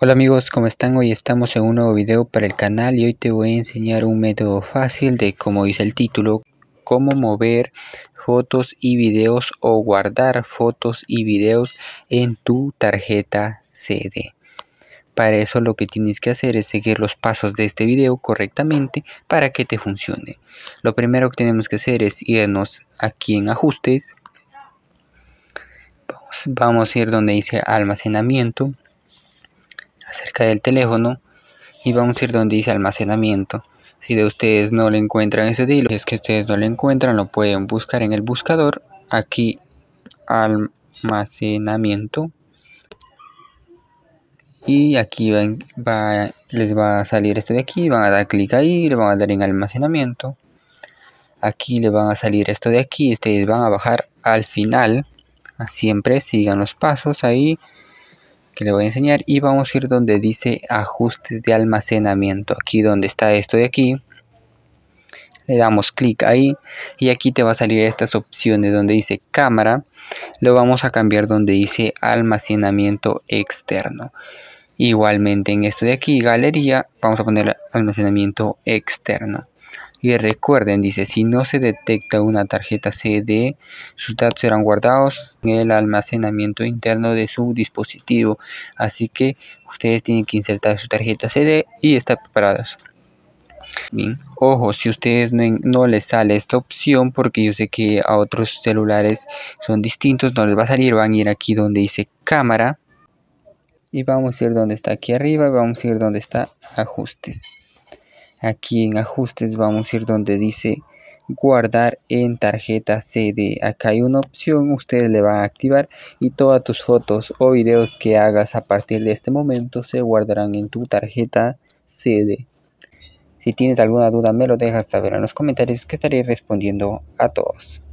Hola amigos, ¿cómo están? Hoy estamos en un nuevo video para el canal y hoy te voy a enseñar un método fácil de, como dice el título, cómo mover fotos y videos o guardar fotos y videos en tu tarjeta CD. Para eso lo que tienes que hacer es seguir los pasos de este video correctamente para que te funcione. Lo primero que tenemos que hacer es irnos aquí en ajustes. Vamos, a ir donde dice almacenamiento acerca del teléfono y vamos a ir donde dice almacenamiento. Si de ustedes no le encuentran ese dilo, es que ustedes no lo encuentran, lo pueden buscar en el buscador. Aquí almacenamiento. Y aquí les va a salir esto de aquí, van a dar clic ahí, le van a dar en almacenamiento. Aquí le van a salir esto de aquí, ustedes van a bajar al final. Siempre sigan los pasos ahí que le voy a enseñar y vamos a ir donde dice ajustes de almacenamiento aquí donde está esto de aquí le damos clic ahí y aquí te va a salir estas opciones donde dice cámara lo vamos a cambiar donde dice almacenamiento externo igualmente en esto de aquí galería vamos a poner almacenamiento externo y recuerden, dice, si no se detecta una tarjeta CD, sus datos serán guardados en el almacenamiento interno de su dispositivo. Así que ustedes tienen que insertar su tarjeta CD y estar preparados. Bien, ojo, si ustedes no, no, les sale esta opción, porque yo sé que a otros celulares son distintos, no les va a salir, van a ir aquí donde dice cámara. Y vamos a ir donde está aquí arriba, vamos a ir donde está ajustes. Aquí en ajustes vamos a ir donde dice guardar en tarjeta CD. Acá hay una opción, ustedes le van a activar y todas tus fotos o videos que hagas a partir de este momento se guardarán en tu tarjeta CD. Si tienes alguna duda me lo dejas saber en los comentarios que estaré respondiendo a todos.